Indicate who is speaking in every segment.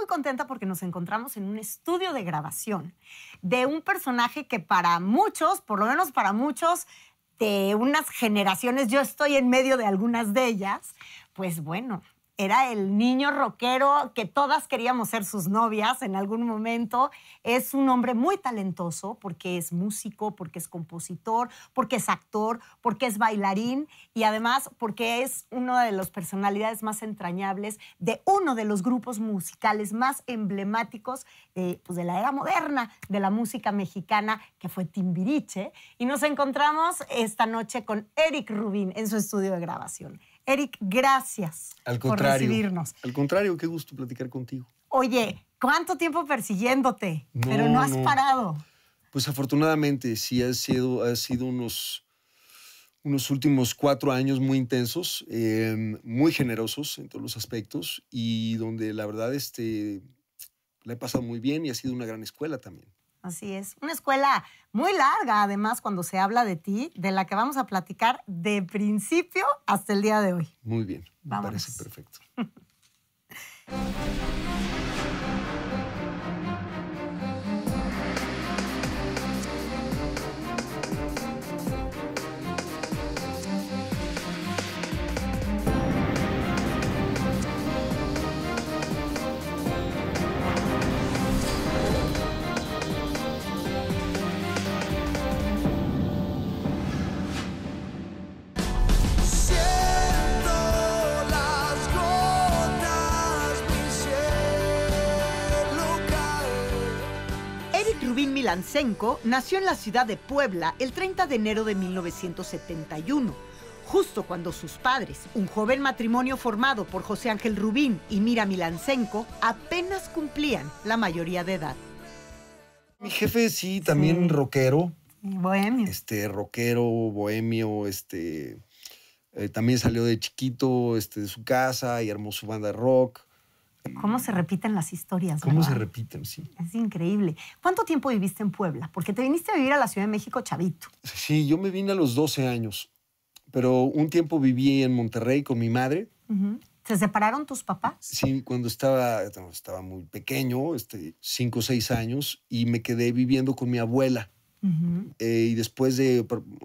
Speaker 1: muy contenta porque nos encontramos en un estudio de grabación de un personaje que para muchos, por lo menos para muchos, de unas generaciones, yo estoy en medio de algunas de ellas, pues bueno, era el niño rockero que todas queríamos ser sus novias en algún momento. Es un hombre muy talentoso porque es músico, porque es compositor, porque es actor, porque es bailarín y además porque es una de las personalidades más entrañables de uno de los grupos musicales más emblemáticos pues, de, la era moderna de la música mexicana, que fue Timbiriche. Y nos encontramos esta noche con Eric Rubín en su estudio de grabación. Eric, gracias por recibirnos.
Speaker 2: Al contrario, qué gusto platicar contigo.
Speaker 1: Oye, ¿cuánto tiempo persiguiéndote? pero no has parado.
Speaker 2: Pues afortunadamente sí ha sido, ha sido unos, unos últimos cuatro años muy intensos, em, muy generosos en todos los aspectos y donde la verdad este, la he pasado muy bien y ha sido una gran escuela también.
Speaker 1: Así es. Una escuela muy larga, además, cuando se habla de ti, de la que vamos a platicar de principio hasta el día de hoy.
Speaker 2: Muy bien. Me parece perfecto.
Speaker 1: Lancenco nació en la ciudad de Puebla el 30 de enero de 1971, justo cuando sus padres, un joven matrimonio formado por José Ángel Rubín y Mira Milancenco, apenas cumplían la mayoría de edad.
Speaker 2: Mi jefe sí, también roquero.
Speaker 1: rockero. Bohemio.
Speaker 2: Este, rockero, bohemio, este... Eh, también salió de chiquito este, de su casa y armó su banda de rock.
Speaker 1: ¿Cómo se repiten las historias? ¿Cómo se
Speaker 2: repiten, sí?
Speaker 1: Es increíble. ¿Cuánto tiempo viviste en Puebla? Porque te viniste a vivir a la Ciudad de México chavito.
Speaker 2: Sí, yo me vine a los 12 años, pero un tiempo viví en Monterrey con mi madre.
Speaker 1: ¿Se separaron tus papás?
Speaker 2: Sí, cuando estaba, estaba muy pequeño, este, cinco o seis años, y me quedé viviendo con mi abuela. Eh, y después de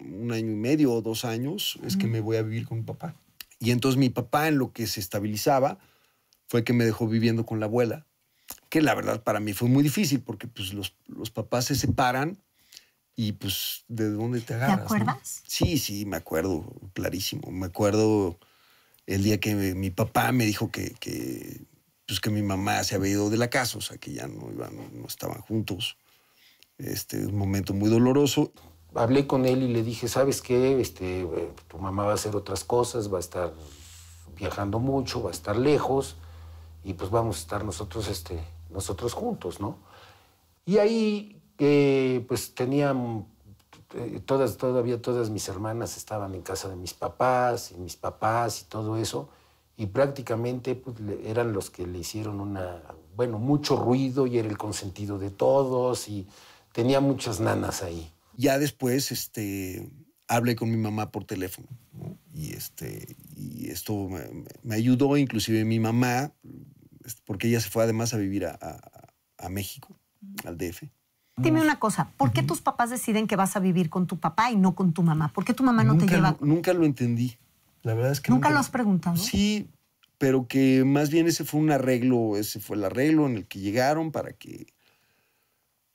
Speaker 2: un año y medio o dos años es que me voy a vivir con mi papá. Y entonces mi papá en lo que se estabilizaba, fue que me dejó viviendo con la abuela, que la verdad para mí fue muy difícil porque pues los, papás se separan y pues de dónde te agarras. ¿Te acuerdas? Sí, sí, me acuerdo, clarísimo. Me acuerdo el día que mi papá me dijo que, que pues, que mi mamá se había ido de la casa, o sea, que ya no, iban, no estaban juntos. Este un momento muy doloroso. Hablé con él y le dije, ¿sabes qué? Este, eh, tu mamá va a hacer otras cosas,
Speaker 3: va a estar viajando mucho, va a estar lejos y pues vamos a estar nosotros, este, nosotros juntos, ¿no? Y ahí, eh, pues tenían, eh, todas, todavía todas mis hermanas estaban en casa de mis papás, y mis papás y todo eso, y prácticamente pues, eran los que le hicieron una, bueno, mucho ruido y era el consentido de todos y tenía muchas nanas ahí.
Speaker 2: Ya después, este, hablé con mi mamá por teléfono y, este, y esto me ayudó, inclusive mi mamá porque ella se fue además a vivir a, México, al DF.
Speaker 1: Dime una cosa, ¿por qué tus papás deciden que vas a vivir con tu papá y no con tu mamá? ¿Por qué tu mamá no te lleva?
Speaker 2: Nunca lo entendí. La verdad es que nunca, nunca lo has
Speaker 1: preguntado. Sí,
Speaker 2: pero que más bien ese fue un arreglo, ese fue el arreglo en el que llegaron para que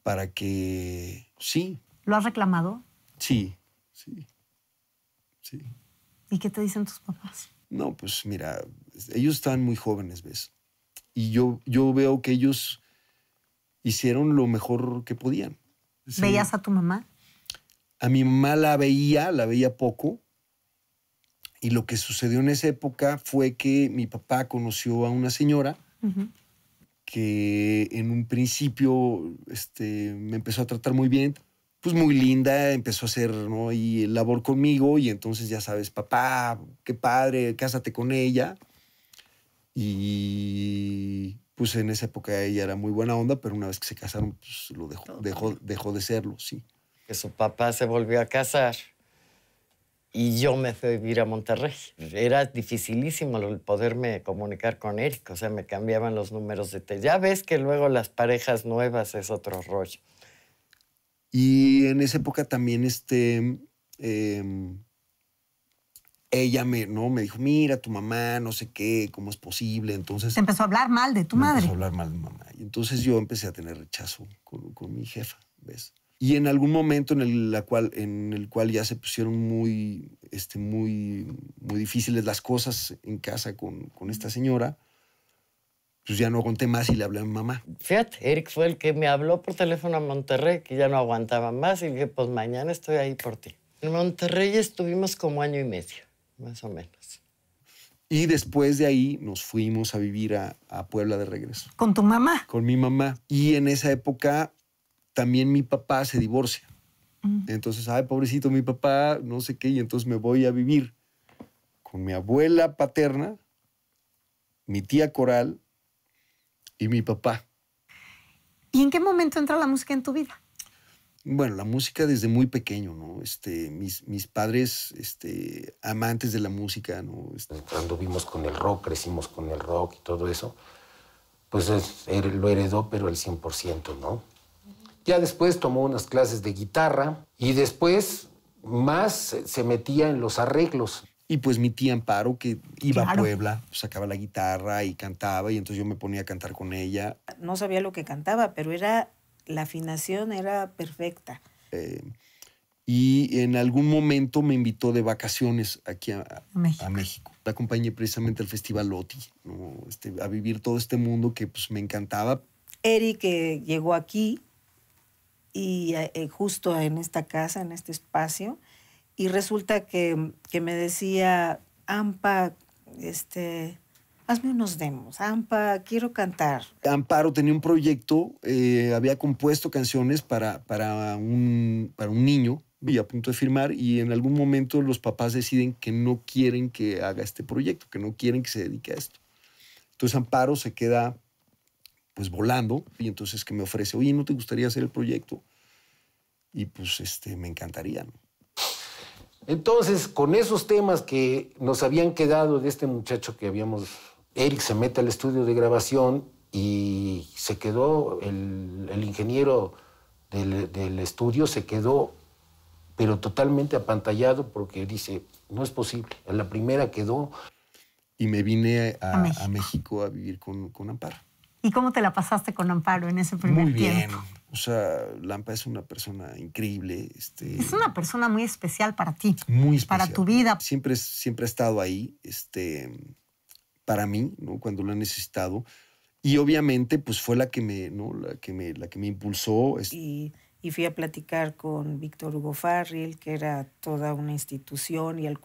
Speaker 2: para que sí.
Speaker 1: ¿Lo has reclamado? Sí, sí. Sí. ¿Y qué te dicen tus papás?
Speaker 2: No, pues mira, ellos estaban muy jóvenes, ¿ves? y yo, yo veo que ellos hicieron lo mejor que podían.
Speaker 1: ¿Veías a tu mamá?
Speaker 2: A mi mamá la veía, la veía poco. Y lo que sucedió en esa época fue que mi papá conoció a una señora que en un principio este, me empezó a tratar muy bien, pues muy linda, empezó a hacer y labor conmigo y entonces ya sabes, papá, qué padre, cásate con ella. Y pues en esa
Speaker 4: época ella era muy buena onda, pero una vez que se casaron, pues lo dejó, dejó, de serlo, sí. Que su papá se volvió a casar y yo me fui a vivir a Monterrey. Era dificilísimo el poderme comunicar con él. o sea, me cambiaban los números de teléfono. Ya ves que luego las parejas nuevas es otro rollo.
Speaker 2: Y en esa época también este, em, ella me, ¿no? me dijo, mira, tu mamá, no sé qué, cómo es posible. Entonces... empezó
Speaker 1: a hablar mal de tu madre. madre. Empezó
Speaker 2: a hablar mal de mamá. Y entonces yo empecé a tener rechazo con, con mi jefa, ¿ves? Y en algún momento en el, la cual, en el cual ya se pusieron muy, este, muy, muy difíciles las cosas en casa con, con esta señora, pues ya no aguanté más y le hablé
Speaker 4: a mi mamá. Fíjate, Eric fue el que me habló por teléfono a Monterrey, que ya no aguantaba más, y dije, pues mañana estoy ahí por ti. En Monterrey estuvimos como año y medio más o menos.
Speaker 2: Y después de ahí nos fuimos a vivir a, Puebla de regreso.
Speaker 4: ¿Con tu
Speaker 5: mamá?
Speaker 2: Con mi mamá. Y en esa época también mi papá se divorcia. Mm. Entonces, ay, pobrecito mi papá, no sé qué, y entonces me voy a vivir con mi abuela paterna, mi tía Coral y mi papá.
Speaker 1: ¿Y en qué momento entra la música en tu vida?
Speaker 2: bueno, la música desde muy pequeño, ¿no? Este, mis, mis padres, este, amantes de la música, ¿no? Este, eh, cuando vimos con el rock,
Speaker 3: crecimos con el rock
Speaker 2: y todo eso, pues
Speaker 3: lo heredó, pero al 100%, ¿no? Ya después tomó unas clases de guitarra
Speaker 2: y después más eh, se metía en los arreglos. Y pues mi tía Amparo, que iba a Puebla, sacaba la guitarra y cantaba, y entonces yo me ponía a cantar con ella.
Speaker 6: No sabía lo que cantaba, pero era la afinación era perfecta.
Speaker 2: Eh, y en algún momento me invitó de vacaciones aquí a, México. acompañé precisamente al Festival Loti, este, a vivir todo este mundo que pues, me encantaba.
Speaker 6: Eric que llegó aquí y eh, eh, justo en esta casa, en este espacio, y resulta que, que me decía, Ampa, este, hazme unos demos. Ampa, quiero cantar.
Speaker 2: Amparo tenía un proyecto, eh, había compuesto canciones para, para, un, para un niño y a punto de firmar y en algún momento los papás deciden que no quieren que haga este proyecto, que no quieren que se dedique a esto. Entonces Amparo se queda pues volando y entonces que me ofrece, oye, ¿no te gustaría hacer el proyecto? Y pues este, me encantaría. Entonces, con esos temas que nos habían
Speaker 3: quedado de este muchacho que habíamos Eric se mete al estudio de grabación y se quedó, el, ingeniero del, estudio se quedó, pero totalmente apantallado porque dice, no es posible, en la primera quedó.
Speaker 2: Y me vine a, México. a vivir con, Amparo.
Speaker 1: ¿Y cómo te la pasaste con Amparo en ese primer Muy bien.
Speaker 2: O sea, Lampa es una persona increíble. Este, es una
Speaker 1: persona muy especial para ti. Muy Para tu
Speaker 2: vida. Siempre, siempre ha estado ahí. Este, para mí, ¿no? Cuando lo he necesitado. Y obviamente, pues fue la que me, ¿no? La que me, la que me impulsó.
Speaker 6: Y, fui a platicar con Víctor Hugo Farril, que era toda una institución, y le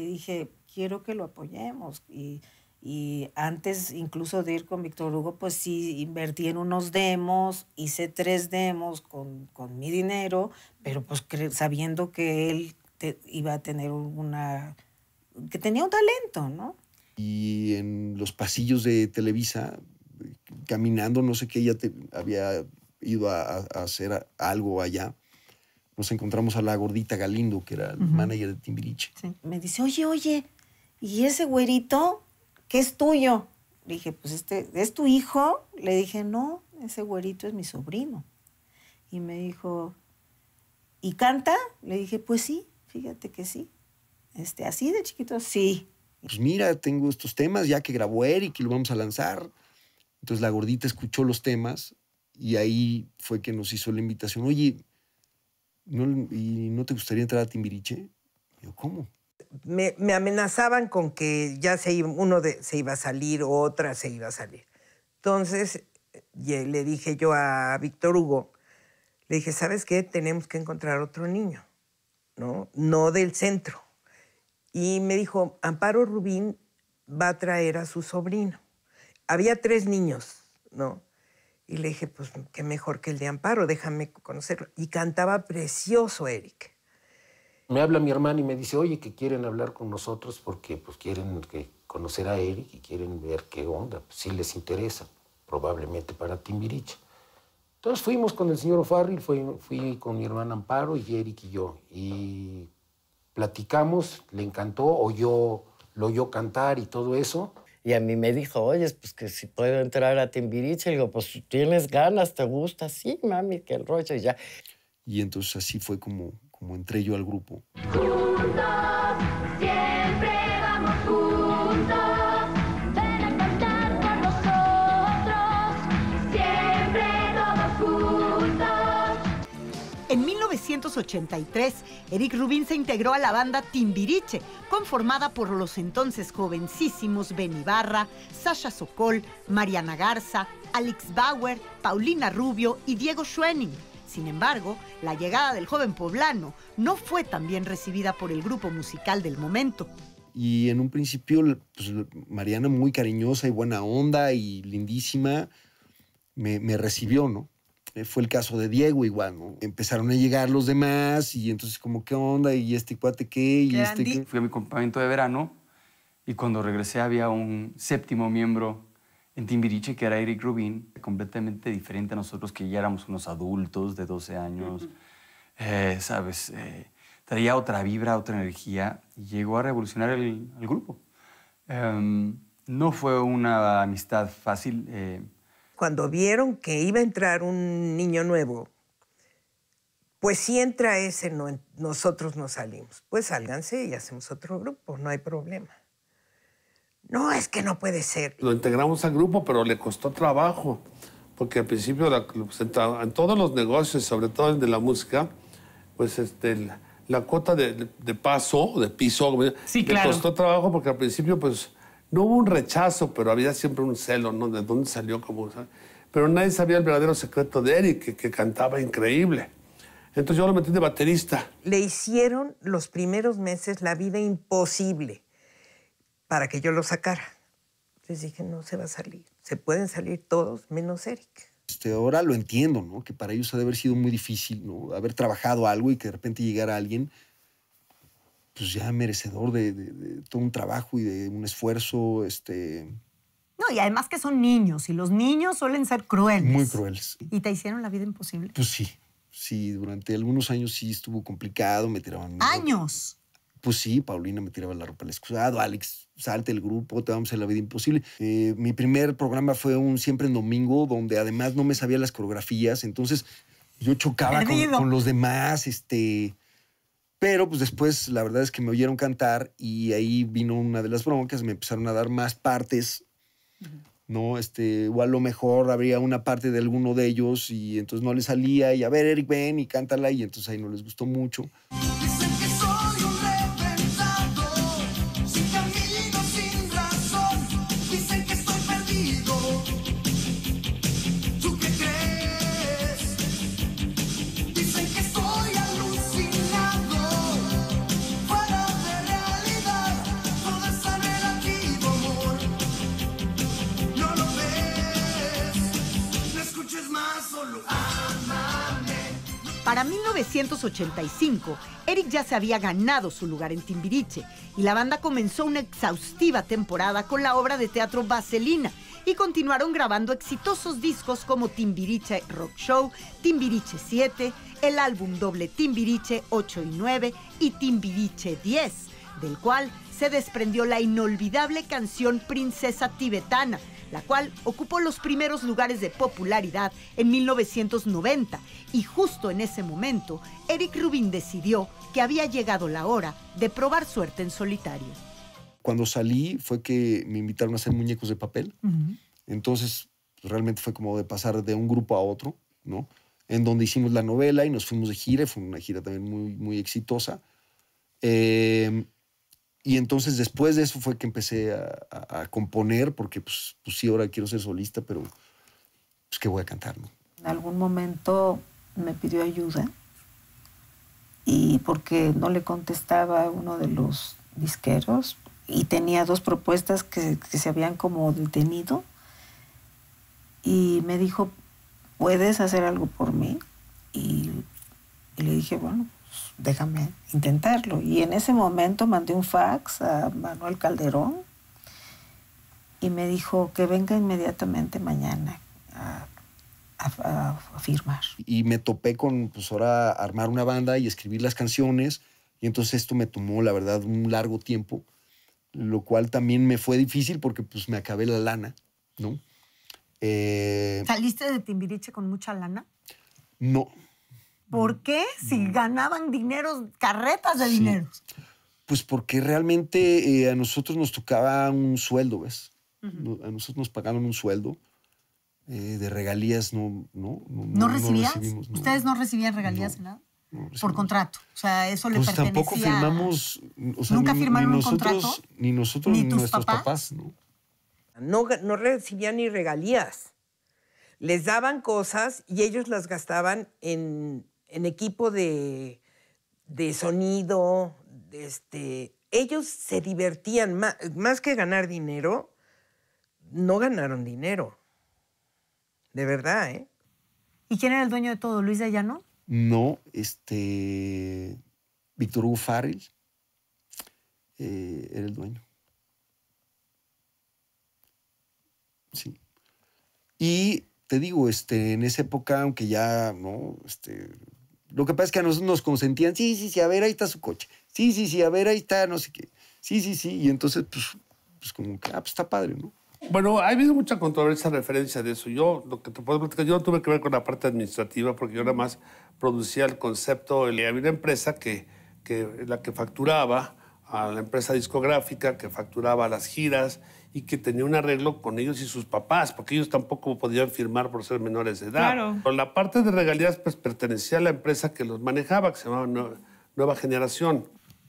Speaker 6: dije, quiero que lo apoyemos. Y, y antes incluso de ir con Víctor Hugo, pues sí, invertí en unos demos, hice tres demos con, con mi dinero, pero pues sabiendo que él iba a tener una, que tenía un talento, ¿no?
Speaker 2: y en los pasillos de Televisa, caminando, no sé qué, ella te, había ido a, hacer algo allá. Nos encontramos a la gordita Galindo, que era el manager de Timbiriche.
Speaker 6: Me dice, oye, oye, ¿y ese güerito qué es tuyo? Le dije, pues este, ¿es tu hijo? Le dije, no, ese güerito es mi sobrino. Y me dijo, ¿y canta? Le dije, pues sí, fíjate que sí. Este, así de chiquito, sí
Speaker 2: pues mira, tengo estos temas ya que grabó Eric y lo vamos a lanzar. Entonces la gordita escuchó los temas y ahí fue que nos hizo la invitación, oye, ¿no, y no te gustaría entrar a Timbiriche?
Speaker 5: yo, ¿cómo? Me, amenazaban con que ya se uno se iba a salir o otra se iba a salir. Entonces eh, le dije yo a Víctor Hugo, le dije, ¿sabes qué? Tenemos que encontrar otro niño, ¿no? No del centro y me dijo, Amparo Rubín va a traer a su sobrino. Había tres niños, ¿no? Y le dije, pues qué mejor que el de Amparo, déjame conocerlo. Y cantaba precioso, Eric.
Speaker 3: Me habla mi hermana y me dice, oye, que quieren hablar con nosotros porque pues, quieren que conocer a Eric y quieren ver qué onda, pues, si les interesa, probablemente para Timbiriche. Entonces fuimos con el señor O'Farrell, fui, fui, con mi hermana Amparo y
Speaker 4: Eric y yo. Y platicamos, le encantó, oyó, lo oyó cantar y todo eso. Y a mí me dijo, oye, pues que si puedo entrar a Timbiriche. digo, pues tienes ganas, te gusta. Sí, mami, que el rollo y ya. Y entonces así fue como, como entré yo al grupo.
Speaker 1: 1983, Eric Rubin se integró a la banda Timbiriche, conformada por los entonces jovencísimos Ben Ibarra, Sasha Sokol, Mariana Garza, Alex Bauer, Paulina Rubio y Diego Schwenning. Sin embargo, la llegada del joven poblano no fue tan bien recibida por el grupo musical del momento.
Speaker 2: Y en un principio, pues, Mariana muy cariñosa y buena onda y lindísima, me recibió, ¿no? Eh, fue el caso de Diego igual, ¿no? Empezaron a llegar los demás y entonces como, ¿qué onda? ¿Y este cuate qué? ¿Y este qué?
Speaker 7: Fui a mi campamento de verano y cuando regresé había un séptimo miembro en Timbiriche que era Eric Rubin, completamente diferente a nosotros que ya éramos unos adultos de 12 años, eh, ¿sabes? Eh, traía otra vibra, otra energía y llegó a revolucionar el, grupo. Em, no fue una amistad fácil cuando
Speaker 5: vieron que iba a entrar un niño nuevo, pues si entra ese, nosotros no salimos. Pues sálganse y hacemos otro grupo, no hay problema. No, es que no puede ser.
Speaker 8: Lo integramos al grupo, pero le costó trabajo, porque al principio la, en todos los negocios, sobre todo en de la música, pues este, la, cuota de, paso, de piso, sí, le costó trabajo porque al principio pues no hubo un rechazo, pero había siempre un celo, ¿no? De dónde salió, como... Pero nadie sabía el verdadero secreto de Eric, que, cantaba increíble. Entonces yo lo metí de baterista.
Speaker 5: Le hicieron los primeros meses la vida imposible para que yo lo sacara. Entonces dije, no se va a salir. Se pueden salir todos menos
Speaker 2: Eric. Este, ahora lo entiendo, ¿no? Que para ellos ha de haber sido muy difícil, ¿no? Haber trabajado algo y que de repente llegara alguien pues ya merecedor de, todo un trabajo y de un esfuerzo, este...
Speaker 1: No, y además que son niños, y los niños suelen ser
Speaker 2: crueles. Muy crueles.
Speaker 1: ¿Y te hicieron la vida imposible?
Speaker 2: Pues sí, sí, durante algunos años sí estuvo complicado, me tiraban...
Speaker 1: ¿Años?
Speaker 2: Pues sí, Paulina me tiraba la ropa al excusado, Alex, salte el grupo, te vamos a la vida imposible. Eh, mi primer programa fue un siempre en domingo, donde además no me sabía las coreografías, entonces yo chocaba con, con los demás, este pero pues después la verdad es que me oyeron cantar y ahí vino una de las broncas, me empezaron a dar más partes, ¿no? Este, o a lo mejor habría una parte de alguno de ellos y entonces no le salía y a ver, Eric, ven y cántala y entonces ahí no les gustó mucho.
Speaker 1: 1985, Eric ya se había ganado su lugar en Timbiriche y la banda comenzó una exhaustiva temporada con la obra de teatro Vaselina y continuaron grabando exitosos discos como Timbiriche Rock Show, Timbiriche 7, el álbum doble Timbiriche 8 y 9 y Timbiriche 10, del cual se desprendió la inolvidable canción Princesa Tibetana, la cual ocupó los primeros lugares de popularidad en 1990 y justo en ese momento Eric Rubin decidió que había llegado la hora de probar suerte en solitario.
Speaker 2: Cuando salí fue que me invitaron a hacer muñecos de papel, entonces realmente fue como de pasar de un grupo a otro, ¿no? En donde hicimos la novela y nos fuimos de gira, fue una gira también muy, muy exitosa. Eh, y entonces después de eso fue que empecé a, componer, porque pues, pues, sí, ahora quiero ser solista, pero pues que voy a cantar, ¿no?
Speaker 6: En algún momento me pidió ayuda y porque no le contestaba uno de los disqueros y tenía dos propuestas que, se habían como detenido y me dijo, ¿puedes hacer algo por mí? Y, y le dije, bueno, déjame intentarlo. Y en ese momento mandé un fax a Manuel Calderón y me dijo que venga inmediatamente mañana a,
Speaker 2: firmar. Y me topé con, pues ahora, armar una banda y escribir las canciones. Y entonces esto me tomó, la verdad, un largo tiempo, lo cual también me fue difícil porque pues me acabé la lana, ¿no? Eh,
Speaker 1: ¿Saliste de Timbiriche con mucha lana? No, ¿Por mm. qué? Si mm. ganaban dineros, carretas de dinero.
Speaker 2: Pues porque realmente eh, a nosotros nos tocaba un sueldo, ¿ves? A nosotros nos pagaron un sueldo. Eh, de regalías no, no, no, recibías.
Speaker 1: ¿Ustedes no recibían regalías en nada? por contrato. O sea, eso le pues pertenecía. tampoco firmamos.
Speaker 2: Nunca firmaron nosotros, un contrato. Ni nosotros ni, nuestros
Speaker 5: papás, ¿no? No recibían ni regalías. Les daban cosas y ellos las gastaban en en equipo de, de sonido, este, ellos se divertían más, que ganar dinero, no ganaron dinero. De
Speaker 2: verdad, ¿eh?
Speaker 1: ¿Y quién era el dueño de todo? ¿Luis de Llano?
Speaker 2: No, este. Víctor Hugo eh, era el dueño. Sí. Y te digo, este, en esa época, aunque ya, ¿no? Este, lo que pasa es que a nosotros nos consentían, sí, sí, sí, a ver, ahí está su coche. Sí, sí, sí, a ver, ahí está, no sé qué. Sí, sí, sí. Y entonces, pues, pues como que, ah, pues está padre, ¿no?
Speaker 8: Bueno, ha habido mucha controversia en referencia de eso. Yo, lo que te puedo que yo no tuve que ver con la parte administrativa porque yo nada más producía el concepto. Había una empresa que, que la que facturaba a la empresa discográfica, que facturaba las giras y que tenía un arreglo con ellos y sus papás, porque ellos tampoco podían firmar por ser menores de edad. Claro. Pero la parte de regalías pues, pertenecía a la empresa que los manejaba, que se llamaba Nueva Generación.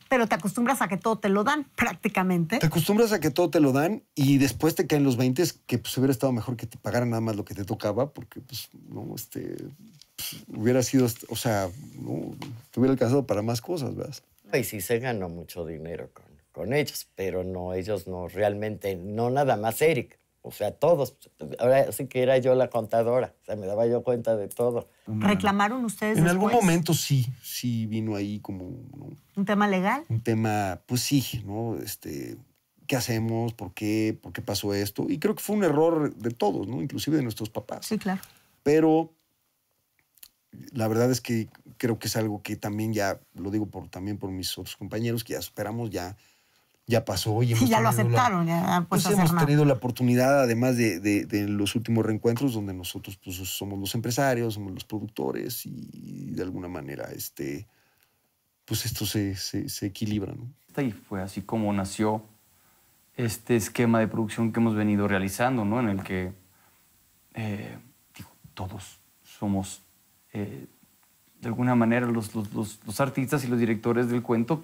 Speaker 1: Pero te acostumbras a que todo te lo dan, prácticamente. Te acostumbras a
Speaker 2: que todo te lo dan y después te caen los 20, que pues hubiera estado mejor que te pagaran nada más lo que te tocaba, porque pues, no, este, pues, hubiera sido, o sea, no, te hubiera alcanzado
Speaker 4: para más cosas, ¿verdad? Y sí se ganó mucho dinero con con ellos, pero no, ellos no, realmente, no nada más Eric, o sea, todos. Ahora sí que era yo la contadora, o sea, me daba yo cuenta de todo. Mm.
Speaker 1: ¿Reclamaron ustedes? En algún momento
Speaker 4: sí, sí vino
Speaker 2: ahí como...
Speaker 1: ¿Un tema legal?
Speaker 2: Un tema, pues sí, ¿no? Este, ¿qué hacemos? ¿Por qué? ¿Por qué pasó esto? Y creo que fue un error de todos, ¿no? Inclusive de nuestros papás. Sí, claro. Pero la verdad es que creo que es algo que también ya, lo digo por, también por mis otros compañeros, que ya superamos ya ya pasó. Y, hemos ya lo aceptaron. pues, hemos tenido la oportunidad, además de, los últimos reencuentros, donde nosotros pues, somos los empresarios, somos los productores y de alguna manera este,
Speaker 7: pues esto se, se, se equilibra. Y fue así como nació este esquema de producción que hemos venido realizando, ¿no? en el que eh, todos somos eh, de alguna manera los, los, los, artistas y los directores del cuento.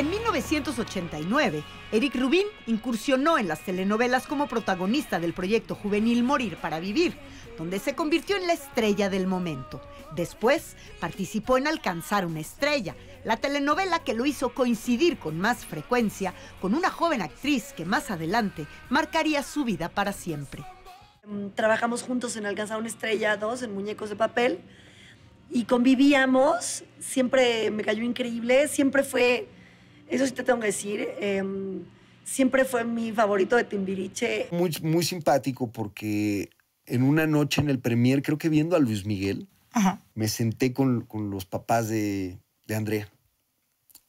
Speaker 1: En 1989, Eric Rubin incursionó en las telenovelas como protagonista del proyecto juvenil Morir para Vivir, donde se convirtió en la estrella del momento. Después, participó en Alcanzar una estrella, la telenovela que lo hizo coincidir con más frecuencia con una joven actriz que más adelante marcaría su vida para siempre.
Speaker 9: Mm, trabajamos juntos en Alcanzar una estrella 2, en Muñecos de Papel, y convivíamos, siempre me cayó increíble, siempre fue eso sí te tengo que decir. Em, siempre fue mi favorito de Timbiriche.
Speaker 2: Muy, muy simpático porque en una noche en el premier, creo que viendo a Luis Miguel, me senté con, los papás de, Andrea.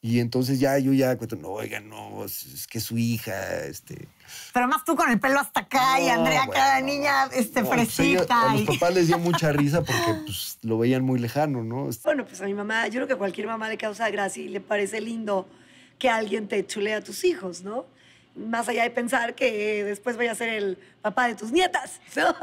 Speaker 2: Y entonces ya yo ya cuento, no, oiga, no, es, que su hija, este.
Speaker 1: Pero más tú con el pelo hasta acá y Andrea cada niña este, pues, fresita. a los
Speaker 2: papás les dio mucha risa porque pues, lo veían muy lejano, ¿no?
Speaker 9: Bueno, pues a mi mamá, yo creo que cualquier mamá le causa gracia y le parece lindo que alguien te chulea a tus hijos, ¿no? Más allá de pensar que después voy a ser el
Speaker 1: papá de tus nietas,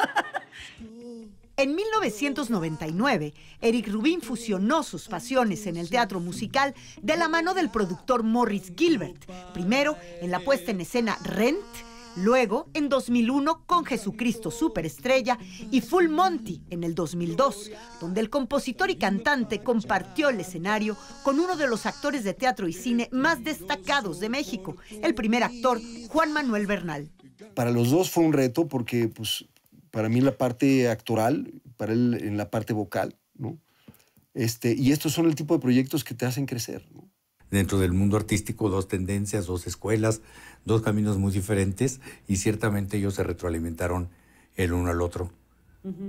Speaker 1: En 1999, Eric Rubin fusionó sus pasiones en el teatro musical de la mano del productor Morris Gilbert, primero en la puesta en escena Rent Luego, en 2001, con Jesucristo Superestrella y Full Monty en el 2002, donde el compositor y cantante compartió el escenario con uno de los actores de teatro y cine más destacados de México, el primer actor Juan Manuel Bernal.
Speaker 2: Para los dos fue un reto porque, pues, para mí la parte actoral, para él en la parte vocal, ¿no? Este, y estos son el tipo de proyectos que te hacen crecer, ¿no?
Speaker 3: dentro del mundo artístico dos tendencias, dos escuelas, dos caminos muy diferentes y ciertamente ellos se retroalimentaron el uno al otro,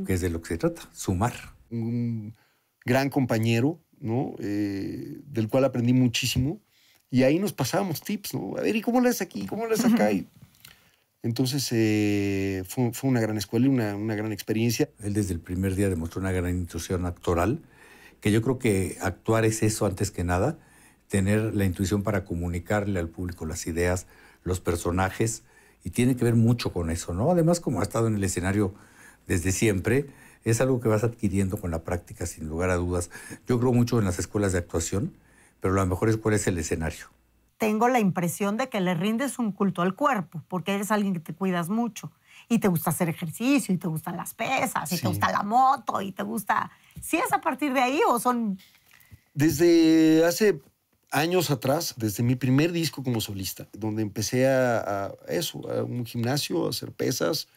Speaker 3: que es de lo que se trata, sumar.
Speaker 2: Un gran compañero, ¿no? Eh, del cual aprendí muchísimo y ahí nos pasábamos tips, ¿no? A ver, ¿y cómo lo haces aquí? ¿Cómo lo es acá? Entonces eh, fue, fue, una gran escuela y una, una, gran experiencia. Él desde el primer día demostró una gran intuición actoral,
Speaker 3: que yo creo que actuar es eso antes que nada, tener la intuición para comunicarle al público las ideas, los personajes, y tiene que ver mucho con eso, ¿no? Además, como ha estado en el escenario desde siempre, es algo que vas adquiriendo con la práctica, sin lugar a dudas. Yo creo mucho en las escuelas de actuación, pero lo mejor cuál es el escenario.
Speaker 1: Tengo la impresión de que le rindes un culto al cuerpo, porque eres alguien que te cuidas mucho y te gusta hacer ejercicio y te gustan las pesas y te gusta la moto y te gusta... ¿Si ¿Sí es a partir de ahí o son...?
Speaker 2: Desde hace años atrás, desde mi primer disco como solista, donde empecé a, eso, a un gimnasio, a hacer pesas.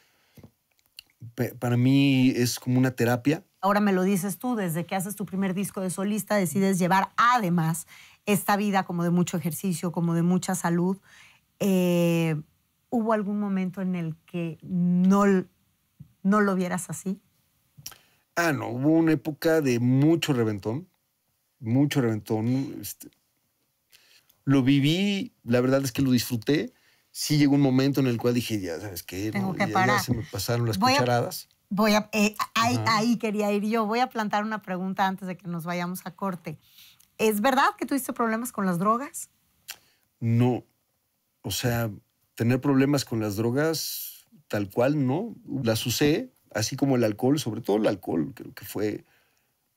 Speaker 2: para mí es como una terapia.
Speaker 1: Ahora me lo dices tú, desde que haces tu primer disco de solista, decides llevar además esta vida como de mucho ejercicio, como de mucha salud. Eh, ¿Hubo algún momento en el que no, no lo vieras así?
Speaker 2: Ah, no, hubo una época de mucho reventón, mucho reventón. Este, lo viví, la verdad es que lo disfruté. Sí llegó un momento en el cual dije, ya sabes qué, no, que ya, se me pasaron las cucharadas.
Speaker 1: voy a, eh, ahí, quería ir yo. Voy a plantar una pregunta antes de que nos vayamos a corte. ¿Es verdad que tuviste problemas con las drogas?
Speaker 2: No. O sea, tener problemas con las drogas, tal cual, no. Las usé, así como el alcohol, sobre todo el alcohol, creo que fue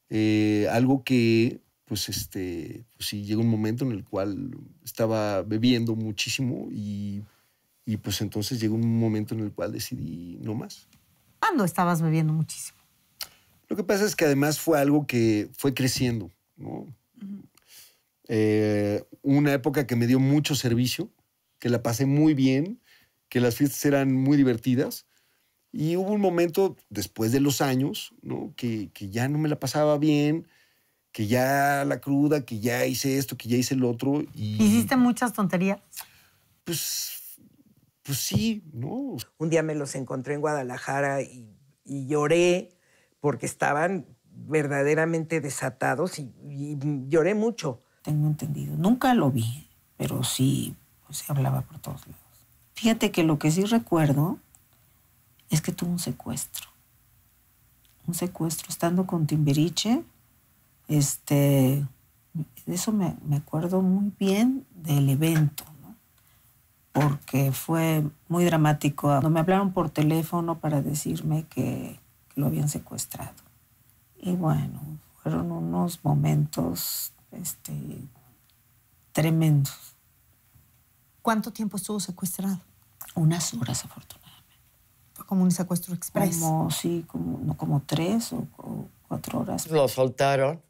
Speaker 2: eh, algo que pues este, pues sí, llegó un momento en el cual estaba bebiendo muchísimo y, pues entonces llegó un momento en el cual decidí no más.
Speaker 1: ¿Cuándo estabas bebiendo muchísimo?
Speaker 2: Lo que pasa es que además fue algo que fue creciendo, ¿no? Eh, una época que me dio mucho servicio, que la pasé muy bien, que las fiestas eran muy divertidas. Y hubo un momento después de los años, ¿no? Que, que ya no me la pasaba bien, que ya la cruda, que ya hice esto, que ya hice el otro.
Speaker 1: Y... ¿Hiciste muchas tonterías? Pues, pues sí, ¿no? Un día me los
Speaker 5: encontré en Guadalajara y, lloré porque estaban verdaderamente desatados y, lloré mucho. Tengo entendido. Nunca lo vi, pero
Speaker 6: sí pues, se hablaba por todos lados. Fíjate que lo que sí recuerdo es que tuvo un secuestro. Un secuestro estando con Timberiche este, eso me, acuerdo muy bien del evento, ¿no? porque fue muy dramático. me hablaron por teléfono para decirme que, lo habían secuestrado. Y bueno, fueron unos momentos este, tremendos.
Speaker 1: ¿Cuánto tiempo estuvo secuestrado?
Speaker 6: Unas horas, afortunadamente.
Speaker 1: Fue como un secuestro express. Como,
Speaker 6: sí, como, tres o cuatro
Speaker 4: horas. Lo soltaron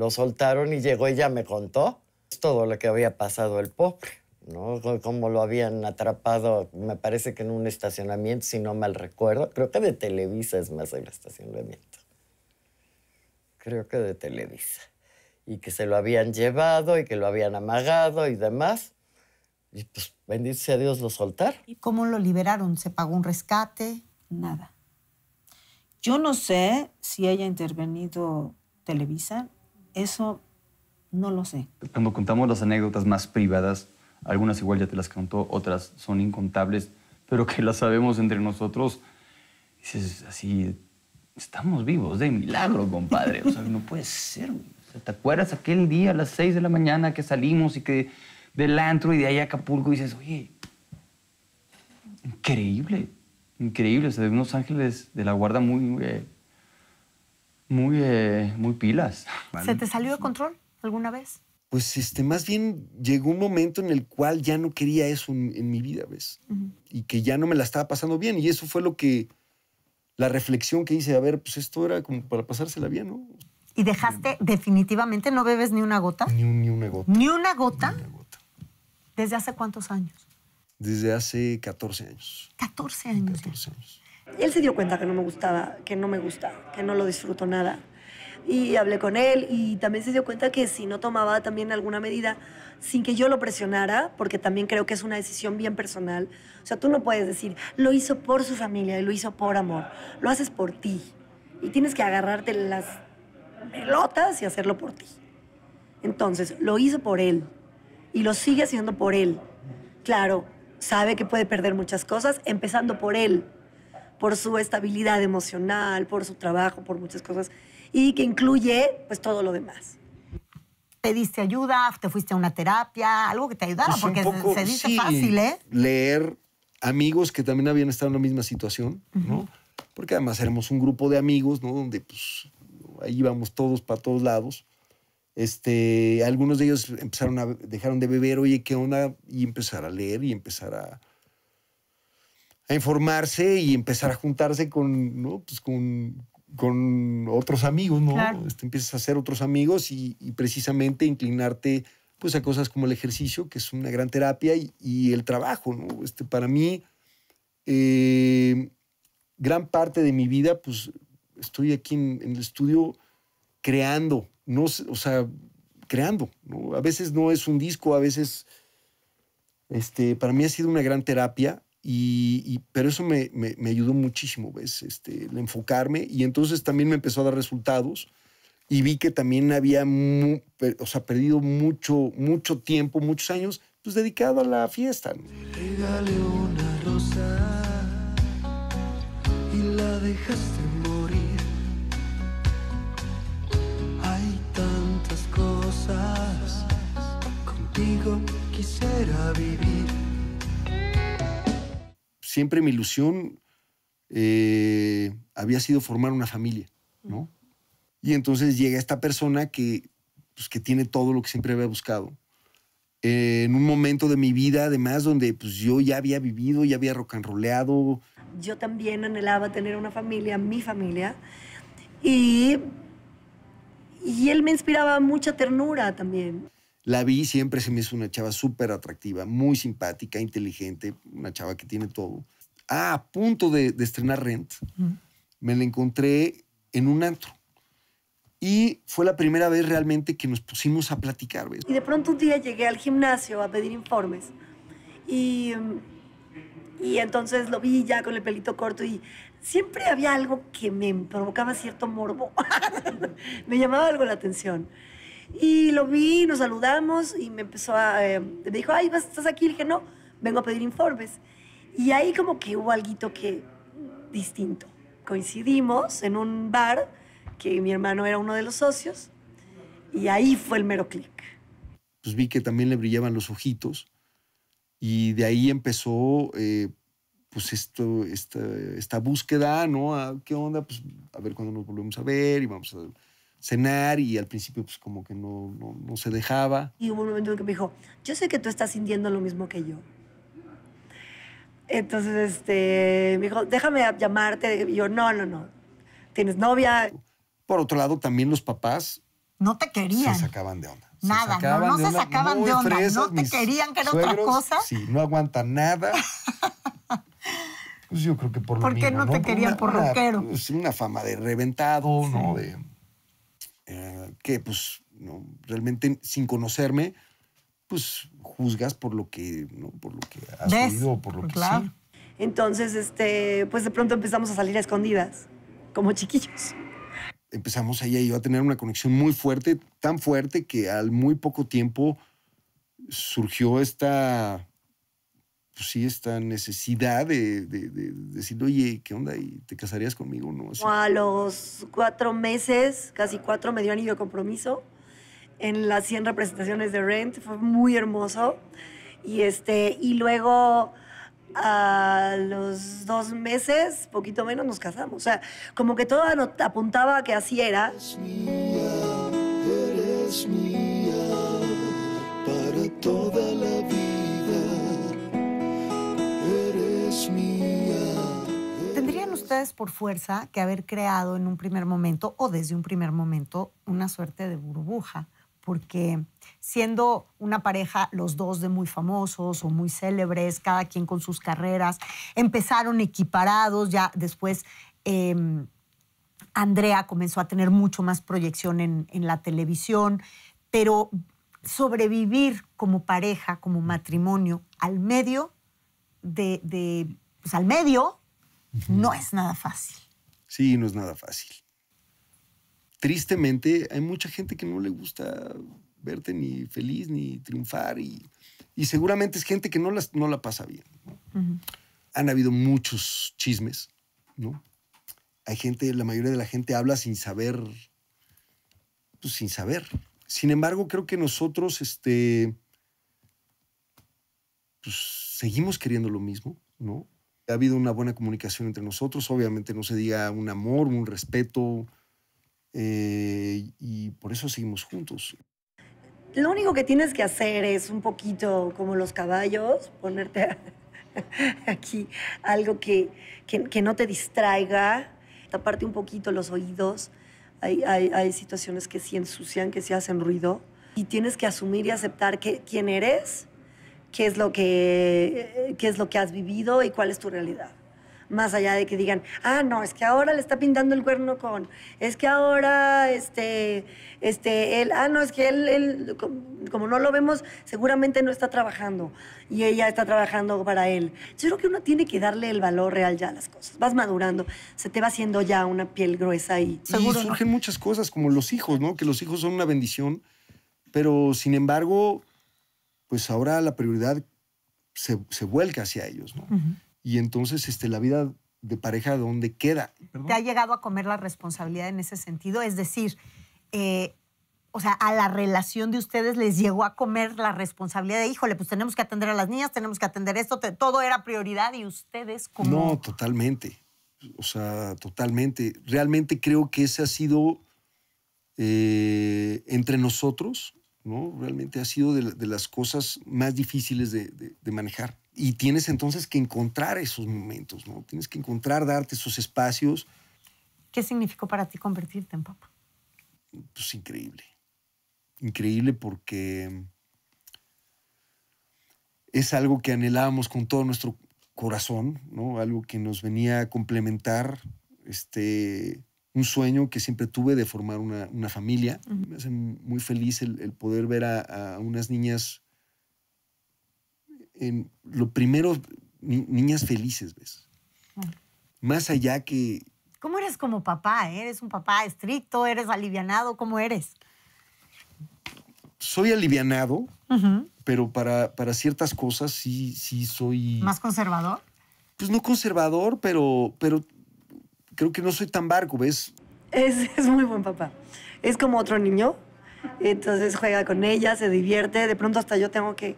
Speaker 4: lo soltaron y llegó ella me contó todo lo que había pasado el pobre, ¿no? Cómo lo habían atrapado, me parece que en un estacionamiento, si no mal recuerdo. Creo que de Televisa es más el estacionamiento. Creo que de Televisa. Y que se lo habían llevado y que lo habían amagado y demás. Y pues, bendito sea Dios, lo soltar.
Speaker 1: ¿Y cómo lo liberaron? ¿Se pagó un rescate? Nada. Yo no sé si haya intervenido
Speaker 6: Televisa, eso no lo sé.
Speaker 7: Cuando contamos las anécdotas más privadas, algunas igual ya te las contó, otras son incontables, pero que las sabemos entre nosotros, dices así, estamos vivos de milagro, compadre. O sea, no puede ser. ¿Te acuerdas aquel día a las 6 de la mañana que salimos y que del antro y de ahí a Acapulco y dices, oye, increíble, increíble. O sea, de unos ángeles de la guarda muy muy, eh, muy pilas. ¿Se
Speaker 1: te salió de control alguna vez?
Speaker 7: Pues este, más bien llegó un momento en
Speaker 2: el cual ya no quería eso en, mi vida, ¿ves? Y que ya no me la estaba pasando bien. Y eso fue lo que, la reflexión que hice, a ver, pues esto era como para pasársela bien, ¿no?
Speaker 1: ¿Y dejaste definitivamente, no bebes ni una gota? Ni, ni una gota. ¿Ni una gota? ¿Desde hace cuántos años?
Speaker 2: Desde hace 14 años.
Speaker 1: 14 años. 14 años.
Speaker 9: Él se dio cuenta que no me gustaba, que no me gusta, que no lo disfruto nada. Y hablé con él y también se dio cuenta que si no tomaba también alguna medida sin que yo lo presionara, porque también creo que es una decisión bien personal. O sea, tú no puedes decir, lo hizo por su familia lo hizo por amor. Lo haces por ti. Y tienes que agarrarte las pelotas y hacerlo por ti. Entonces, lo hizo por él y lo sigue haciendo por él. Claro, sabe que puede perder muchas cosas, empezando por él por su estabilidad emocional, por su trabajo, por muchas cosas, y que incluye
Speaker 1: pues todo lo demás. ¿Te diste ayuda? ¿Te fuiste a una terapia? ¿Algo que te ayudara? Pues porque se, dice fácil, ¿eh?
Speaker 2: Leer amigos que también habían estado en la misma situación, ¿no? Porque además éramos un grupo de amigos, ¿no? Donde pues ahí íbamos todos para todos lados. Este, algunos de ellos empezaron a, dejaron de beber, oye, ¿qué onda? Y empezar a leer y empezar a, a informarse y empezar a juntarse con, pues con, otros amigos, ¿no? Este, empiezas a hacer otros amigos y, precisamente inclinarte pues a cosas como el ejercicio, que es una gran terapia, y, el trabajo, ¿no? Este, para mí, eh, gran parte de mi vida, pues estoy aquí en, el estudio creando, no, o sea, creando, A veces no es un disco, a veces, este, para mí ha sido una gran terapia y, pero eso me, me, ayudó muchísimo, ¿ves? Este, el enfocarme y entonces también me empezó a dar resultados y vi que también había, o sea, perdido mucho, mucho tiempo, muchos años, pues dedicado a la fiesta.
Speaker 6: una rosa
Speaker 2: y la dejaste siempre mi ilusión eh, había sido formar una familia, ¿no? Y entonces llega esta persona que, pues, que tiene todo lo que siempre había buscado. en un momento de mi vida, además, donde pues, yo ya había vivido, ya había rock and rollado.
Speaker 9: Yo también anhelaba tener una familia, mi familia, y, y él me inspiraba mucha ternura también.
Speaker 2: La vi, siempre se me hizo una chava súper atractiva, muy simpática, inteligente, una chava que tiene todo. Ah, a punto de, estrenar Rent, me la encontré en un antro. Y fue la primera vez realmente que nos pusimos a platicar.
Speaker 9: Y de pronto un día llegué al gimnasio a pedir informes. Y, y entonces lo vi ya con el pelito corto y siempre había algo que me provocaba cierto morbo. me llamaba algo la atención. Y lo vi, nos saludamos y me empezó a... Eh, me dijo, ay, ¿estás aquí? Le dije, no, vengo a pedir informes. Y ahí como que hubo algo que distinto. Coincidimos en un bar que mi hermano era uno de los socios y ahí fue el mero clic.
Speaker 2: Pues vi que también le brillaban los ojitos y de ahí empezó eh, pues esto, esta, esta búsqueda, ¿no? ¿Qué onda? Pues a ver cuándo nos volvemos a ver y vamos a cenar y al principio pues como que no, no, no se dejaba.
Speaker 9: Y hubo un momento en que me dijo, yo sé que tú estás sintiendo lo mismo que yo. Entonces, este, me dijo, déjame llamarte. Y yo, no, no, no. Tienes novia. Por otro lado, también los papás. No te querían. Se sacaban de onda.
Speaker 6: Nada, no, se sacaban de onda. no te querían, que era
Speaker 2: otra cosa. Sí, no aguanta nada. pues yo creo que por lo ¿Por qué no, te querían por rockero? Una, pues, una fama de reventado, ¿no? De, eh, que pues ¿no? realmente sin conocerme, pues juzgas por lo que, ¿no? por lo que has oído o por lo que sí.
Speaker 9: Entonces, este, pues de pronto empezamos a salir a escondidas, como chiquillos.
Speaker 2: Empezamos ella yo a tener una conexión muy fuerte, tan fuerte que al muy poco tiempo surgió esta pues sí, esta necesidad de, de, decir, oye, ¿qué onda? ¿Y te casarías conmigo? ¿no?
Speaker 9: a los cuatro meses, casi cuatro, me dio anillo de compromiso en las 100 representaciones de Rent. Fue muy hermoso. Y, este, y luego a los dos meses, poquito menos, nos casamos. O sea, como que todo apuntaba a que así era. Eres
Speaker 1: por fuerza que haber creado en un primer momento o desde un primer momento una suerte de burbuja, porque siendo una pareja los dos de muy famosos o muy célebres, cada quien con sus carreras, empezaron equiparados, ya después... Em, Andrea comenzó a tener mucho más proyección en, la televisión, pero sobrevivir como pareja, como matrimonio, al medio de, de pues al medio no es nada fácil.
Speaker 2: Sí, no es nada fácil. Tristemente, hay mucha gente que no le gusta verte ni feliz ni triunfar y, seguramente es gente que no, no la pasa bien. Han habido muchos chismes, ¿no? Hay gente, la mayoría de la gente habla sin saber, pues sin saber. Sin embargo, creo que nosotros, este, pues seguimos queriendo lo mismo, ¿no? ha habido una buena comunicación entre nosotros, obviamente no se diga un amor, un respeto, eh, y por eso seguimos juntos.
Speaker 9: Lo único que tienes que hacer es un poquito como los caballos, ponerte aquí algo que, que, no te distraiga, taparte un poquito los oídos. Hay, situaciones que sí ensucian, que sí hacen ruido. Y tienes que asumir y aceptar que, quién eres qué es lo que, eh, es lo que has vivido y cuál es tu realidad. Más allá de que digan, ah, no, es que ahora le está pintando el cuerno con, es que ahora, este, este, él, ah, no, es que él, él como no lo vemos, seguramente no está trabajando y ella está trabajando para él. Yo creo que uno tiene que darle el valor real ya a las cosas. Vas madurando, se te va haciendo ya una piel gruesa y... Seguro, surgen
Speaker 2: muchas cosas, como los hijos, ¿no? Que los hijos son una bendición, pero sin embargo pues ahora la prioridad se, vuelca hacia ellos, ¿no? Y entonces este, la vida de pareja, ¿dónde queda?
Speaker 1: ¿Te ha llegado a comer la responsabilidad en ese sentido? Es decir, eh, o sea, a la relación de ustedes les llegó a comer la responsabilidad de, híjole, pues tenemos que atender a las niñas, tenemos que atender esto, todo era prioridad y ustedes como... No,
Speaker 2: totalmente. O sea, totalmente. Realmente creo que ese ha sido eh, entre nosotros ¿no? Realmente ha sido de, las cosas más difíciles de, manejar. Y tienes entonces que encontrar esos momentos, ¿no? Tienes que encontrar, darte esos espacios.
Speaker 1: ¿Qué significó para ti convertirte en papa?
Speaker 2: Pues increíble. Increíble porque es algo que anhelábamos con todo nuestro corazón, ¿no? Algo que nos venía a complementar, este, un sueño que siempre tuve de formar una, familia. Me hace muy feliz el, poder ver a, unas niñas, en lo primero, niñas felices, ¿ves? Más allá que...
Speaker 1: ¿Cómo eres como papá? Eh? ¿Eres un papá estricto? ¿Eres alivianado? ¿Cómo eres?
Speaker 2: Soy alivianado, pero para, ciertas cosas sí, sí soy... ¿Más conservador? Pues no conservador, pero, pero creo que no soy tan barco, ¿ves?
Speaker 9: Es, es muy buen papá. Es como otro niño, entonces juega con ella, se divierte, de pronto hasta yo tengo que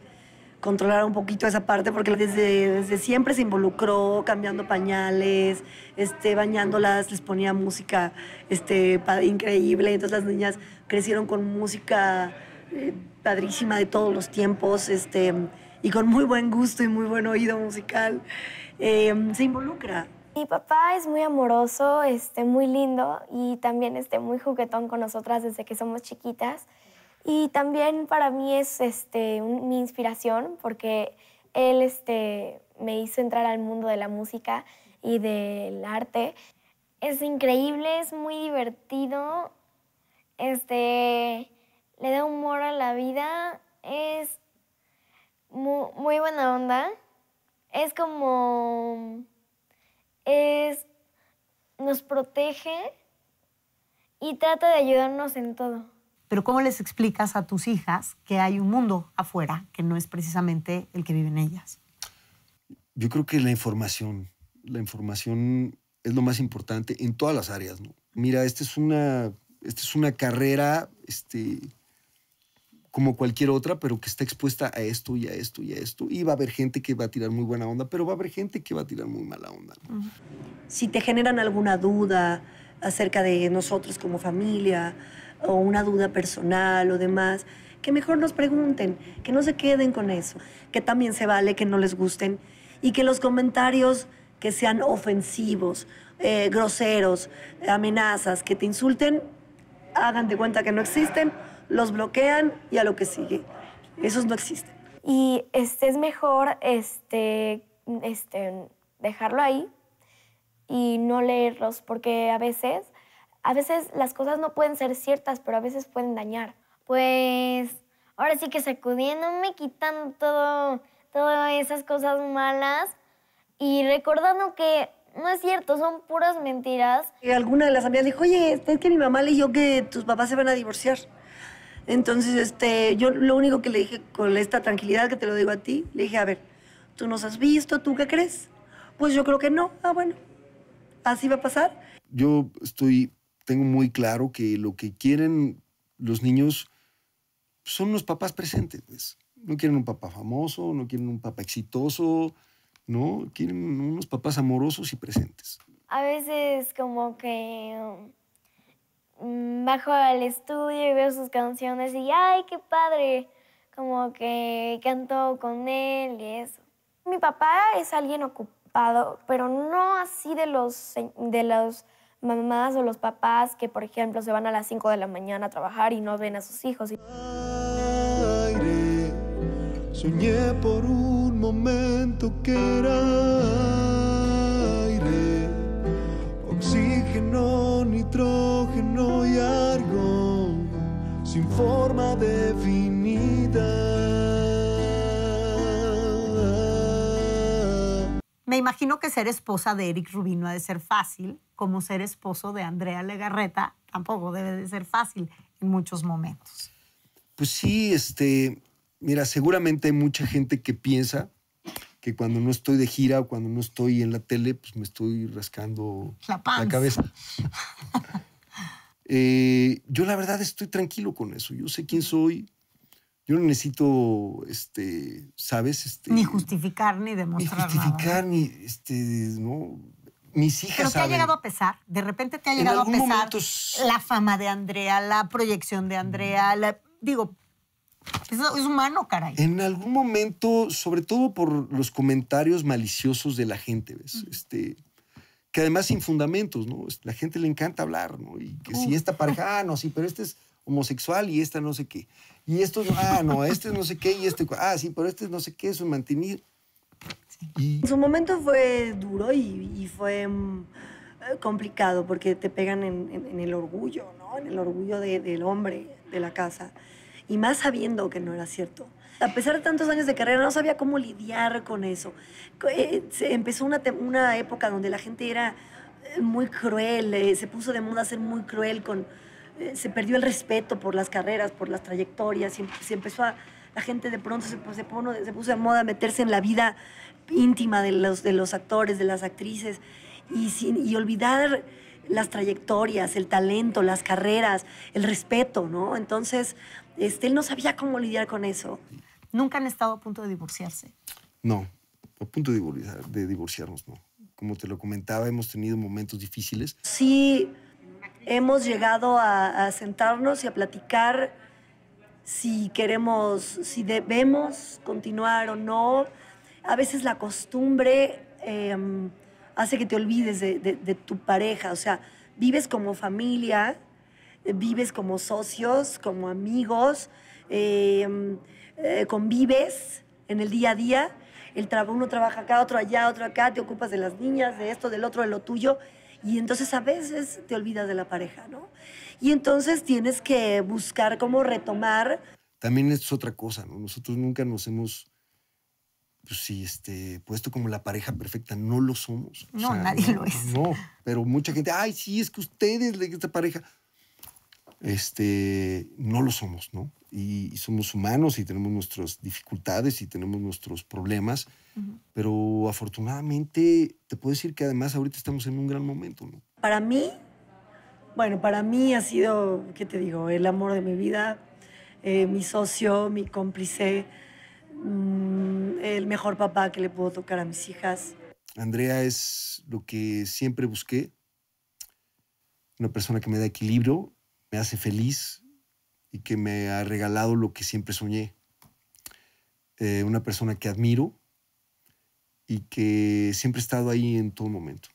Speaker 9: controlar un poquito esa parte porque desde, desde siempre se involucró cambiando pañales, este, bañándolas, les ponía música este, increíble, entonces las niñas crecieron con música eh, padrísima de todos los tiempos este, y con
Speaker 10: muy buen gusto y muy buen oído musical. Em, se involucra, mi papá es muy amoroso, este, muy lindo y también este, muy juguetón con nosotras desde que somos chiquitas. Y también para mí es este, mi inspiración porque él este, me hizo entrar al mundo de la música y del arte. Es increíble, es muy divertido, este, le da humor a la vida, es muy buena onda, es como es, nos protege y trata de ayudarnos en todo.
Speaker 1: Pero ¿cómo les explicas a tus hijas que hay un mundo afuera que no es precisamente el que viven ellas?
Speaker 2: Yo creo que la información, la información es lo más importante en todas las áreas. Mira, esta es una, es una carrera este, como cualquier otra, pero que está expuesta a esto y a esto y a esto. Y va a haber gente que va a tirar muy buena onda, pero va a haber gente que va a tirar muy mala onda.
Speaker 9: Si te generan alguna duda acerca de nosotros como familia, o una duda personal o demás, que mejor nos pregunten, que no se queden con eso, que también se vale que no les gusten y que los comentarios que sean ofensivos, eh, groseros, amenazas, que te insulten, hagan de cuenta que no existen los bloquean y a lo que sigue. Esos no existen.
Speaker 10: Y este es mejor este, este, dejarlo ahí y no leerlos, porque a veces, a veces las cosas no pueden ser ciertas, pero a veces pueden dañar. Pues ahora sí que sacudiéndome, quitando todo, todas esas cosas malas y recordando que no es cierto, son puras mentiras.
Speaker 9: Y alguna de las amigas dijo, oye, es que mi mamá leyó que tus papás se van a divorciar. Entonces, este, yo lo único que le dije con esta tranquilidad que te lo digo a ti, le dije, a ver, tú nos has visto, ¿tú qué crees? Pues yo creo que no. Ah, bueno, así va a pasar.
Speaker 2: Yo estoy, tengo muy claro que lo que quieren los niños son los papás presentes, pues. No quieren un papá famoso, no quieren un papá exitoso, ¿no? Quieren unos papás amorosos y presentes.
Speaker 10: A veces como que um, Mm, bajo al estudio y veo sus canciones y ¡ay, qué padre! Como que canto con él y eso. Mi papá es alguien ocupado, pero no así de los, de los mamás o los papás que, por ejemplo, se van a las 5 de la mañana a trabajar y no ven a sus hijos.
Speaker 2: Aire, soñé por un momento que era oxígeno, nitrógeno y argón, sin forma definida.
Speaker 1: Me imagino que ser esposa de Eric Rubino ha de ser fácil, como ser esposo de Andrea Legarreta tampoco debe de ser fácil en muchos momentos.
Speaker 2: Pues sí, este, mira, seguramente hay mucha gente que piensa que cuando no estoy de gira o cuando no estoy en la tele, pues me estoy rascando la, cabeza. Eh, yo la verdad estoy tranquilo con eso. Yo sé quién soy. Yo no necesito, este, ¿sabes? Este, ni
Speaker 1: justificar ni demostrar. Ni justificar
Speaker 2: ni, este, Mis hijas. Pero te ha llegado
Speaker 1: a pesar. De repente te ha llegado a pesar la fama de Andrea, la proyección de Andrea, la, digo, es, humano, caray.
Speaker 2: En algún momento, sobre todo por los comentarios maliciosos de la gente, ¿ves? Este, que además sin fundamentos, ¿no? La gente le encanta hablar, ¿no? Y que si esta pareja, ah, no, sí, pero este es homosexual y esta no sé qué. Y esto, ah, no, este no sé qué y este, ah, sí, pero este no sé qué, es un En
Speaker 9: su momento fue duro y, fue mm, eh, complicado porque te pegan en, el orgullo, ¿no? En el orgullo del hombre, de la casa y más sabiendo que no era cierto. A pesar de tantos años de carrera, no sabía cómo lidiar con eso. Eh, se empezó una, una época donde la gente era eh, muy cruel, eh, se puso de moda ser muy cruel con... se perdió el respeto por las carreras, por las trayectorias, em, se empezó a... La gente de pronto se, pues, se, puso, se puso de moda meterse en la vida íntima de los, de los actores, de las actrices, y, sin, y olvidar las trayectorias, el talento, las carreras, el respeto, ¿no? Entonces, este, él no sabía cómo lidiar con eso. ¿Nunca han estado a punto de divorciarse?
Speaker 2: No, a punto de, divorciarnos, no. Como te lo comentaba, hemos tenido momentos difíciles.
Speaker 9: Sí, hemos llegado a, sentarnos y a platicar si queremos, si debemos continuar o no. A veces la costumbre em, hace que te olvides de tu pareja, o sea, vives como familia vives como socios, como amigos, em, eh, convives en el día a día. El uno trabaja acá, otro allá, otro acá, te ocupas de las niñas, de esto, del otro, de lo tuyo. Y entonces a veces te olvidas de la pareja, ¿no? Y entonces tienes que buscar cómo retomar.
Speaker 2: También es otra cosa, ¿no? Nosotros nunca nos hemos pues este, puesto como la pareja perfecta, no lo somos. No, nadie lo es. No, pero mucha gente, ay, sí, es que ustedes, esta pareja este, no lo somos, ¿no? Y, somos humanos y tenemos nuestras dificultades y tenemos nuestros problemas, pero afortunadamente te puedo decir que además ahorita estamos en un gran
Speaker 9: momento, ¿no? Para mí, bueno, para mí ha sido, ¿qué te digo? El amor de mi vida, eh, mi socio, mi cómplice, mm, el mejor papá que le puedo tocar a mis hijas.
Speaker 2: Andrea es lo que siempre busqué, una persona que me da equilibrio, me hace feliz y que me ha regalado lo que siempre soñé. Eh, una persona que admiro y que siempre ha estado ahí en todo momento.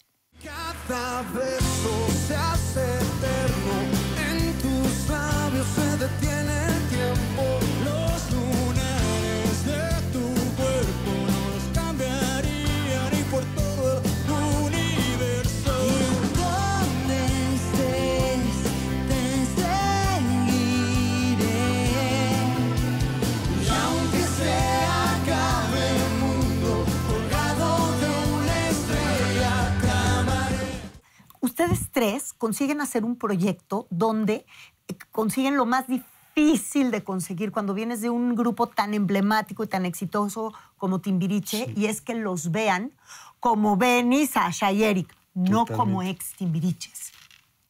Speaker 1: ustedes tres consiguen hacer un proyecto donde eh, consiguen lo más difícil de conseguir cuando vienes de un grupo tan emblemático y tan exitoso como Timbiriche, y es que los vean como Benny, Sasha y Eric, no como ex Timbiriches.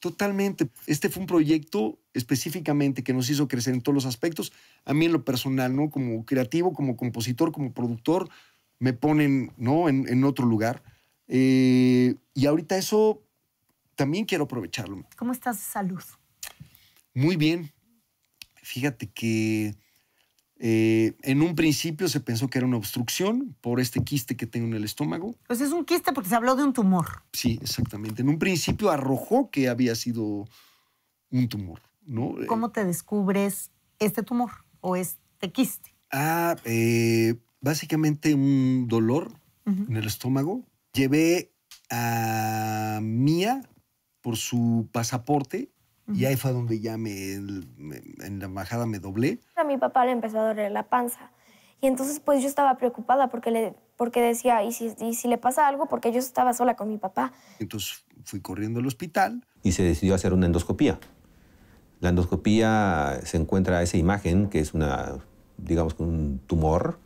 Speaker 2: Totalmente. Este fue un proyecto específicamente que nos hizo crecer en todos los aspectos. A mí en lo personal, ¿no? Como creativo, como compositor, como productor, me ponen, ¿no? En, otro lugar. Eh, y ahorita eso también quiero aprovecharlo.
Speaker 1: ¿Cómo estás de salud?
Speaker 2: Muy bien. Fíjate que eh, en un principio se pensó que era una obstrucción por este quiste que tengo en el estómago.
Speaker 1: Pues es un quiste porque se habló de un tumor.
Speaker 2: Sí, exactamente. En un principio arrojó que había sido un tumor, ¿no? ¿Cómo te descubres este tumor o este quiste? Ah, eh, básicamente un dolor en el estómago. Llevé a Mía por su pasaporte y ahí fue donde ya me, en la embajada me doblé.
Speaker 10: A mi papá le empezó a doler la panza y entonces pues yo estaba preocupada porque, le, porque decía, ¿y si, le pasa algo? Porque yo estaba sola con mi papá.
Speaker 2: Entonces fui corriendo al hospital.
Speaker 3: Y se decidió hacer una endoscopía. La endoscopía se encuentra esa imagen que es una, digamos, un tumor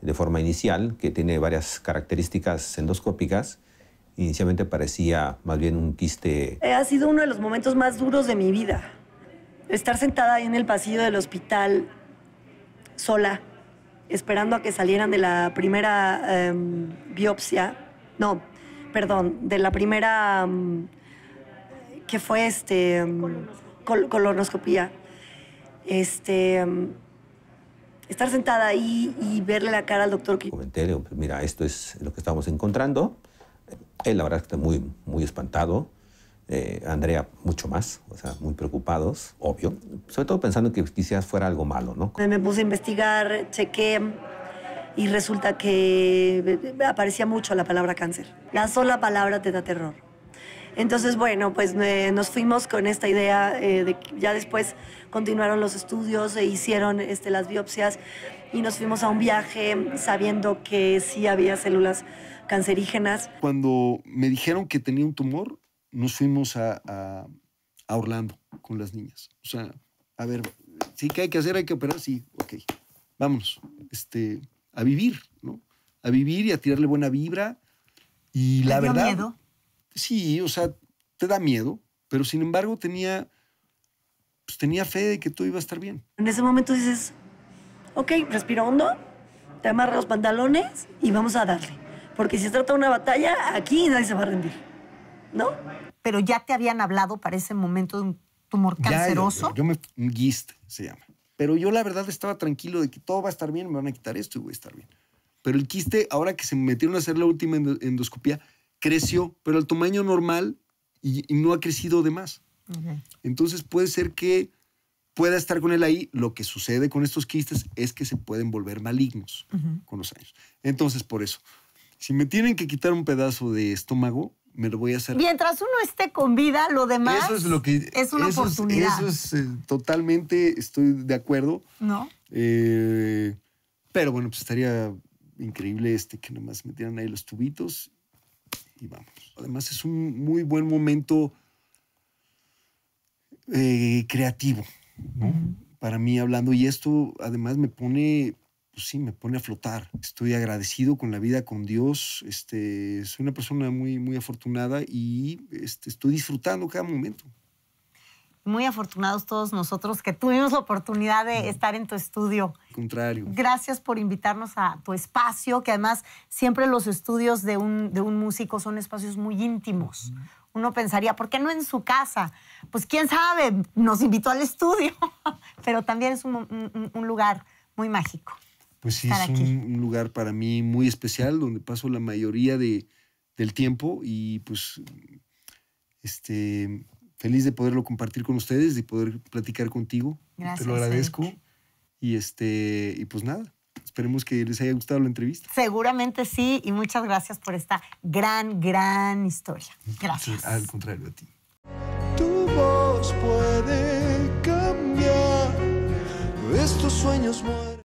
Speaker 3: de forma inicial que tiene varias características endoscópicas Inicialmente parecía más bien un quiste.
Speaker 9: Eh, ha sido uno de los momentos más duros de mi vida. Estar sentada ahí en el pasillo del hospital, sola, esperando a que salieran de la primera em, biopsia. No, perdón, de la primera. Em, que fue este. Em, colonoscopía. Este estar sentada ahí y verle la cara al doctor. Comenté,
Speaker 3: pues mira, esto es lo que estamos encontrando. Él, la verdad, está muy, muy espantado. Eh, Andrea, mucho más, o sea, muy preocupados, obvio. Sobre todo pensando que quizás fuera algo malo, ¿no?
Speaker 9: Me puse a investigar, chequé y resulta que aparecía mucho la palabra cáncer. La sola palabra te da terror. Entonces, bueno, pues eh, nos fuimos con esta idea, eh, de, ya después continuaron los estudios, se hicieron este, las biopsias y nos fuimos a un viaje sabiendo que sí había células cancerígenas.
Speaker 2: Cuando me dijeron que tenía un tumor, nos fuimos a, a, Orlando con las niñas. O sea, a ver, sí que hay que hacer, hay que operar, sí, ok, vámonos, este, a vivir, ¿no? A vivir y a tirarle buena vibra. Y ¿Te la verdad... miedo? Sí, o sea, te da miedo, pero sin embargo tenía, pues, tenía fe de que todo iba a estar
Speaker 9: bien. En ese momento dices, ok, respiro hondo, te amarra los pantalones
Speaker 1: y vamos a darle. Porque si se trata de una batalla, aquí nadie se va a rendir, ¿no? Pero ya te habían hablado para ese momento de un tumor canceroso.
Speaker 2: Ya, yo, me, un gist se llama. Pero yo la verdad estaba tranquilo de que todo va a estar bien, me van a quitar esto y voy a estar bien. Pero el quiste, ahora que se metieron a hacer la última endoscopía, creció, pero al tamaño normal y, no ha crecido de más. Entonces puede ser que pueda estar con él ahí, lo que sucede con estos quistes es que se pueden volver malignos con los años. Entonces, por eso, si me tienen que quitar un pedazo de estómago, me lo voy a hacer.
Speaker 1: Mientras uno esté con vida, lo demás eso es, lo
Speaker 2: que, es una oportunidad. eso es eh, totalmente, estoy de acuerdo. No. Eh, pero bueno, pues estaría increíble este que nomás metieran ahí los tubitos y vamos. Además, es un muy buen momento eh, creativo. Para mí hablando, y esto además me pone, pues sí, me pone a flotar. Estoy agradecido con la vida, con Dios. Este, soy una persona muy, muy afortunada y este, estoy disfrutando cada momento
Speaker 1: muy afortunados todos nosotros que tuvimos la oportunidad de estar en tu estudio. Al contrario. Gracias por invitarnos a tu espacio, que además siempre los estudios de un, músico son espacios muy íntimos. Uno pensaría, ¿por qué no en su casa? Pues quién sabe, nos invitó al estudio, pero también es un, lugar muy mágico.
Speaker 2: Pues sí, es un, lugar para mí muy especial, donde paso la mayoría del tiempo y pues este, feliz de poderlo compartir con ustedes y poder platicar contigo.
Speaker 1: Te lo agradezco.
Speaker 2: Y este, y pues nada, Esperemos que les haya gustado la entrevista.
Speaker 1: Seguramente sí, y muchas gracias por esta gran, gran historia. Gracias.
Speaker 2: al contrario, a ti. Tu voz puede cambiar
Speaker 3: estos sueños